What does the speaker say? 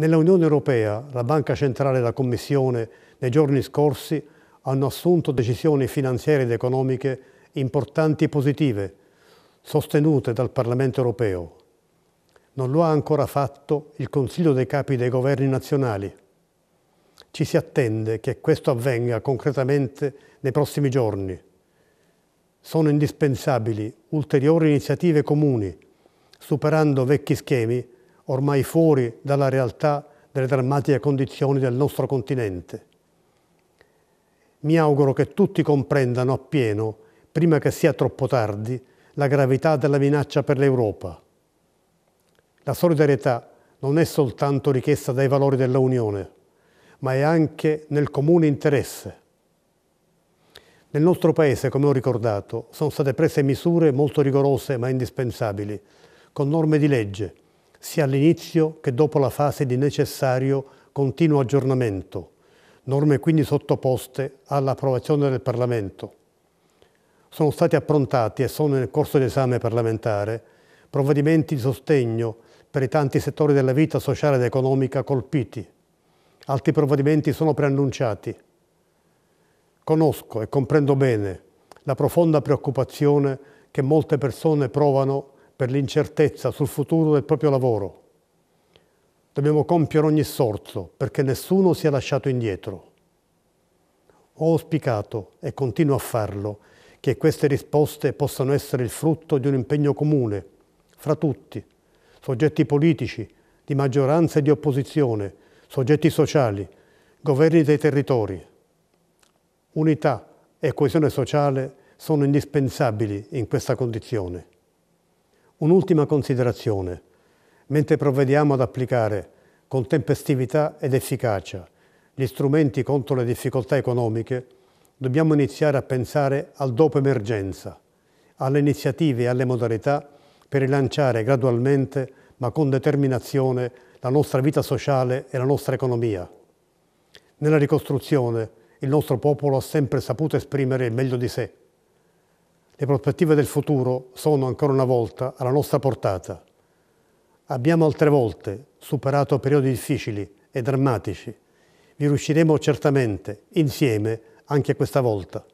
Nella Unione Europea la Banca Centrale e la Commissione nei giorni scorsi hanno assunto decisioni finanziarie ed economiche importanti e positive, sostenute dal Parlamento europeo. Non lo ha ancora fatto il Consiglio dei capi dei governi nazionali. Ci si attende che questo avvenga concretamente nei prossimi giorni. Sono indispensabili ulteriori iniziative comuni, superando vecchi schemi ormai fuori dalla realtà delle drammatiche condizioni del nostro continente. Mi auguro che tutti comprendano appieno, prima che sia troppo tardi, la gravità della minaccia per l'Europa. La solidarietà non è soltanto richiesta dai valori dell'Unione, ma è anche nel comune interesse. Nel nostro Paese, come ho ricordato, sono state prese misure molto rigorose ma indispensabili, con norme di legge, sia all'inizio che dopo la fase di necessario continuo aggiornamento, norme quindi sottoposte all'approvazione del Parlamento. Sono stati approntati e sono nel corso di esame parlamentare provvedimenti di sostegno per i tanti settori della vita sociale ed economica colpiti. Altri provvedimenti sono preannunciati. Conosco e comprendo bene la profonda preoccupazione che molte persone provano per l'incertezza sul futuro del proprio lavoro. Dobbiamo compiere ogni sforzo perché nessuno sia lasciato indietro. Ho auspicato, e continuo a farlo, che queste risposte possano essere il frutto di un impegno comune, fra tutti, soggetti politici, di maggioranza e di opposizione, soggetti sociali, governi dei territori. Unità e coesione sociale sono indispensabili in questa condizione. Un'ultima considerazione. Mentre provvediamo ad applicare con tempestività ed efficacia gli strumenti contro le difficoltà economiche, dobbiamo iniziare a pensare al dopo emergenza, alle iniziative e alle modalità per rilanciare gradualmente, ma con determinazione, la nostra vita sociale e la nostra economia. Nella ricostruzione il nostro popolo ha sempre saputo esprimere il meglio di sé. Le prospettive del futuro sono ancora una volta alla nostra portata. Abbiamo altre volte superato periodi difficili e drammatici. Vi riusciremo certamente, insieme, anche questa volta.